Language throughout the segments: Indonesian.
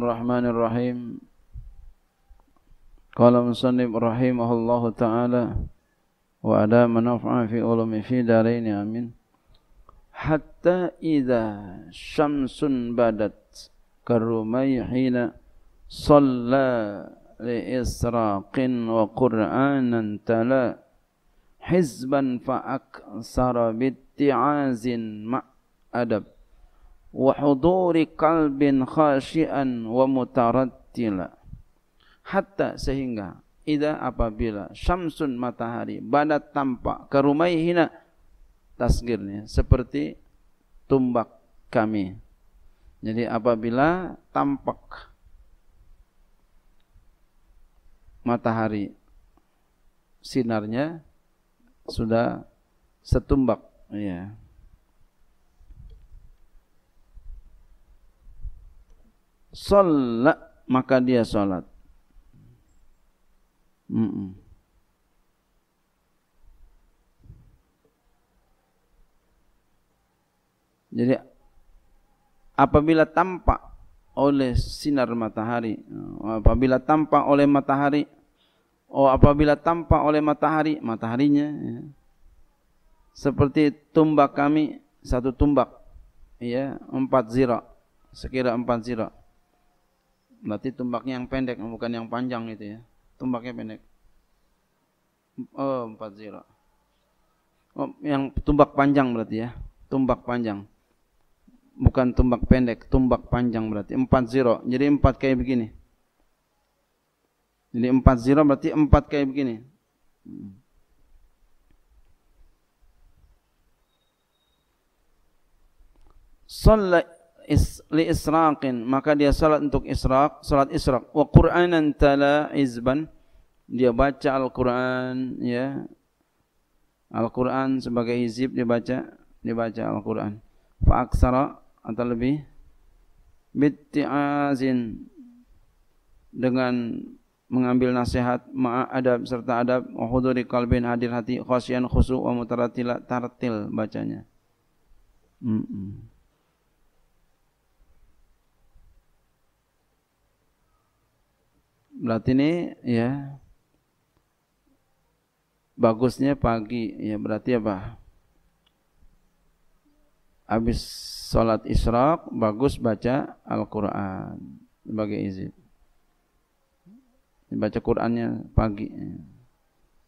الرحمن الرحيم قال مصنف رحمه الله تعالى وعلى من في علوم في دارين آمين حتى إذا شمس بدت كالرمي حين صلى لإسراق وقرآنا تلا حزبا فأكثر باتعاز مع أدب wa huduri qalbin khasyian wa hatta sehingga ida apabila syamsun matahari badat tampak kerumai hina tasgirnya seperti tumbak kami jadi apabila tampak matahari sinarnya sudah setumbak ya sholat maka dia sholat mm -mm. Jadi apabila tampak oleh sinar matahari, oh, apabila tampak oleh matahari, oh apabila tampak oleh matahari, mataharinya ya. seperti tumbak kami satu tumbak, ya empat zira, sekira empat zira. Berarti tumbaknya yang pendek, bukan yang panjang itu ya. Tumbaknya pendek. Oh, empat zira. Oh, yang tumbak panjang berarti ya. Tumbak panjang. Bukan tumbak pendek, tumbak panjang berarti. Empat zero. Jadi empat kayak begini. Jadi empat zero berarti empat kayak begini. Hmm. Salat is, li israqin maka dia salat untuk israq salat israq wa qur'anan tala izban dia baca Al-Qur'an ya Al-Qur'an sebagai izib dia baca dia baca Al-Qur'an fa aksara atau lebih bitti'azin dengan mengambil nasihat ma'adab serta adab wa huduri qalbin hadir hati khasyan khusu' wa mutaratila tartil bacanya mm -mm. berarti ini ya bagusnya pagi ya berarti apa habis sholat isyraq bagus baca Al-Quran sebagai izin baca Qurannya pagi ya.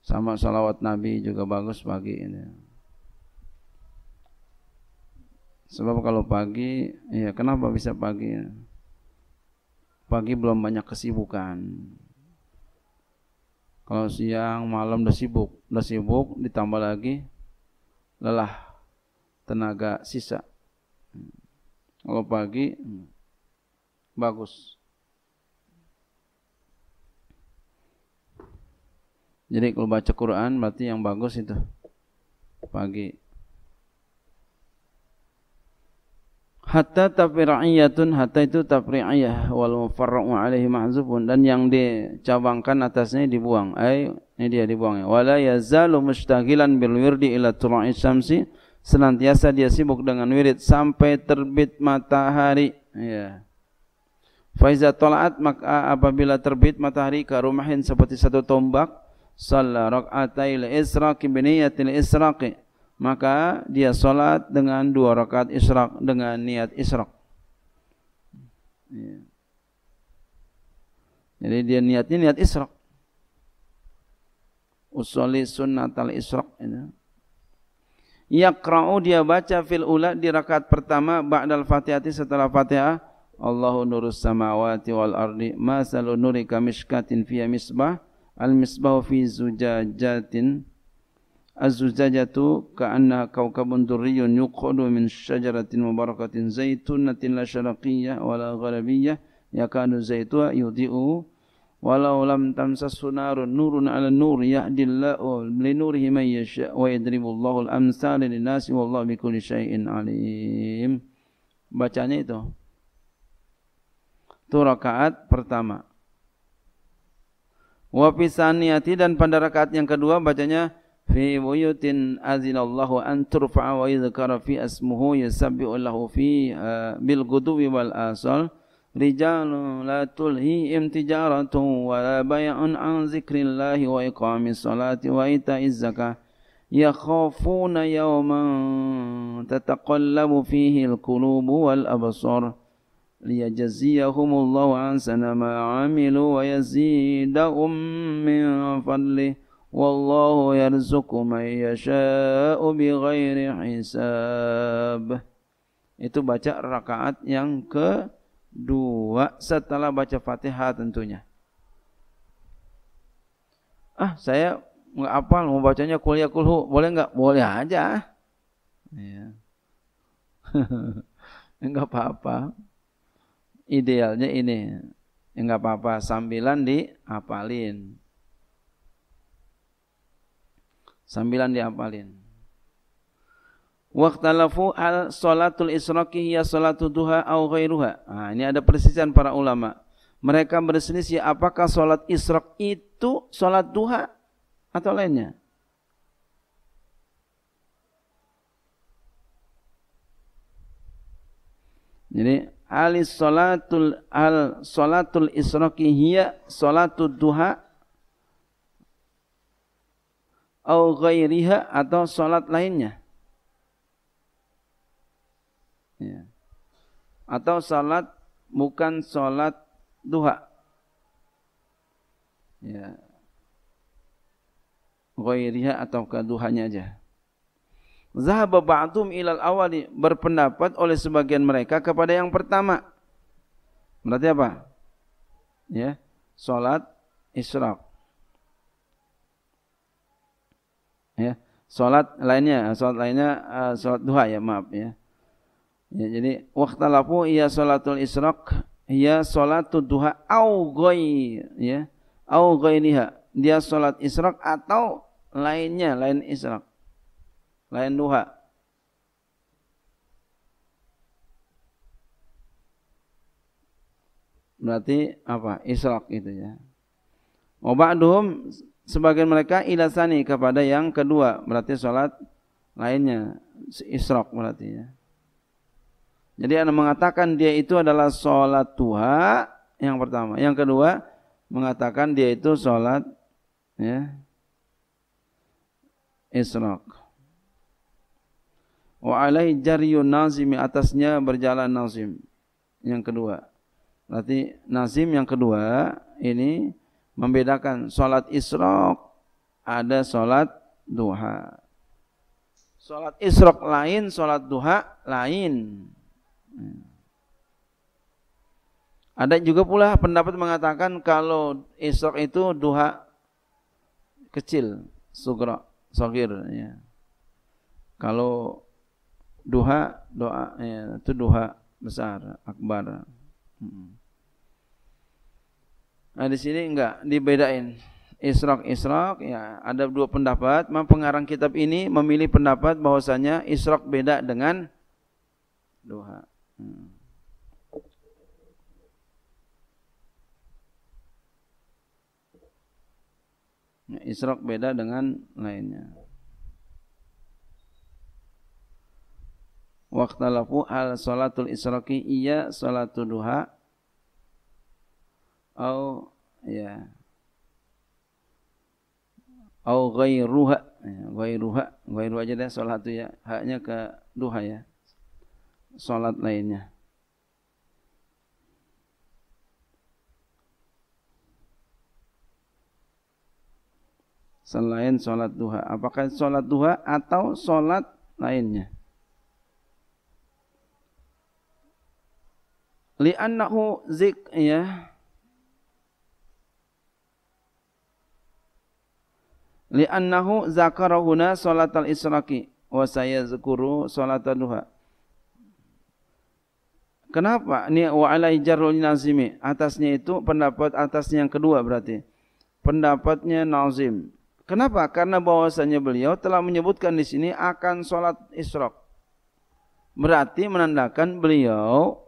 sama salawat Nabi juga bagus pagi ini ya. sebab kalau pagi ya kenapa bisa pagi ya? pagi belum banyak kesibukan kalau siang malam udah sibuk udah sibuk ditambah lagi lelah tenaga sisa kalau pagi bagus jadi kalau baca Quran berarti yang bagus itu pagi Hatta tafri'iyatun hatta itu tafri'iyah wal mufarra'u alaihi mahzufun dan yang dicabangkan atasnya dibuang. Ai ini dia dibuang. Ya. Wala yazalu mustaghilan bil wirdi ila tulu'i syamsi senantiasa dia sibuk dengan wirid sampai terbit matahari. Ya. Faiza tolaat maka apabila terbit matahari karumahin rumahin seperti satu tombak, salla rak'atai li israqi biniyatil israqi maka dia sholat dengan dua rakaat israq dengan niat israq. Iya. Jadi dia niatnya niat israq. Usoli sunnat al Ya. Yakra'u dia baca fil ula di rakaat pertama ba'dal fatihati setelah fatihah. Allahu nurus samawati wal ardi. Masalu nurika mishkatin fiya misbah. Al misbahu fi zujajatin Az-zujajatu ka'anna kawkabun durriyun yuqadu min syajaratin mubarakatin zaitunatin la syaraqiyah wa la gharabiyah Zaitua Yudiu yudhi'u walau lam tamsasu narun nurun ala nur yahdillahu li nurihi man yasha wa yadribullahu al-amsala lin-nasi wallahu bikulli syai'in alim bacanya itu itu rakaat pertama wa dan pada rakaat yang kedua bacanya في بيوت أذن الله أن ترفع ويذكر في اسمه يسبح له في آه، بالغدو والآصال رجال لا تلهيهم تجارة ولا بيع عن ذكر الله وإقام الصلاة وإيتاء الزكاة يخافون يوما تتقلب فيه القلوب والأبصار ليجزيهم الله عن سنة ما عملوا ويزيدهم من فضله والله يرزق من يشاء بغير hisab itu baca rakaat yang kedua setelah baca Fatihah tentunya ah saya nggak apal mau bacanya kuliah kulhu boleh nggak boleh aja ya. nggak apa-apa idealnya ini nggak apa-apa sambilan apalin Sambilan diapalin. Waktalafu al salatul isroki ya salatu duha au ghairuha. Nah, ini ada persisian para ulama. Mereka berselisih apakah salat isrok itu salat duha atau lainnya. Jadi al salatul al salatul isroki hiya salatul duha au ghairiha atau salat lainnya. Ya. Atau salat bukan salat duha. Ya. Ghairiha atau keduhanya aja. Zahaba ba'dum ilal awali berpendapat oleh sebagian mereka kepada yang pertama. Berarti apa? Ya, salat Israq. ya salat lainnya eh, salat lainnya uh, salat duha ya maaf ya ya jadi waqtalafu ia salatul israq ia salatul duha au ghoi ya au ghairiha dia salat israq atau lainnya lain israq lain duha berarti apa israq itu ya wa ba'dhum sebagian mereka ilasani kepada yang kedua berarti sholat lainnya isrok berarti ya jadi anda mengatakan dia itu adalah sholat tuha yang pertama yang kedua mengatakan dia itu sholat ya isrok wa alaihi jariu nazimi atasnya berjalan nazim yang kedua berarti nazim yang kedua ini membedakan salat isrok ada salat duha. Salat isrok lain, salat duha lain. Hmm. Ada juga pula pendapat mengatakan kalau isrok itu duha kecil, sugra, sogir ya. Kalau duha doa ya, itu duha besar, akbar. Hmm. Nah, di sini enggak dibedain. Israq Israq ya ada dua pendapat. Memang pengarang kitab ini memilih pendapat bahwasanya Israq beda dengan duha. Hmm. Ya, Israq beda dengan lainnya. Waktu lafu al salatul israqi iya salatul duha au ya au ghairuha ya, ghairuha ghairu aja deh salat itu ya haknya ke duha ya salat lainnya selain salat duha apakah salat duha atau salat lainnya li'annahu zik ya li'annahu zakarahuna salat al-israqi wa saya zikuru salat duha Kenapa? Ni wa alai jarul nazimi. Atasnya itu pendapat atasnya yang kedua berarti. Pendapatnya nazim. Kenapa? Karena bahwasanya beliau telah menyebutkan di sini akan salat isrok. Berarti menandakan beliau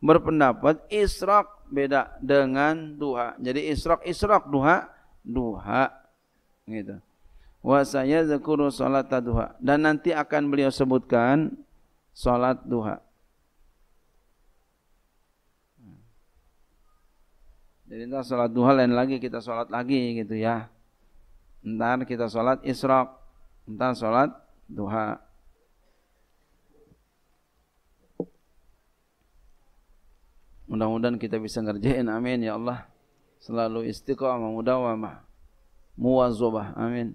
berpendapat isrok beda dengan duha. Jadi isrok isrok duha duha gitu wa zakuru salat duha dan nanti akan beliau sebutkan salat duha. Jadi ntar salat duha lain lagi kita salat lagi gitu ya. Ntar kita salat isrok, ntar salat duha. Mudah-mudahan kita bisa ngerjain, amin ya Allah. Selalu istiqomah, mudawamah, muwazobah, amin.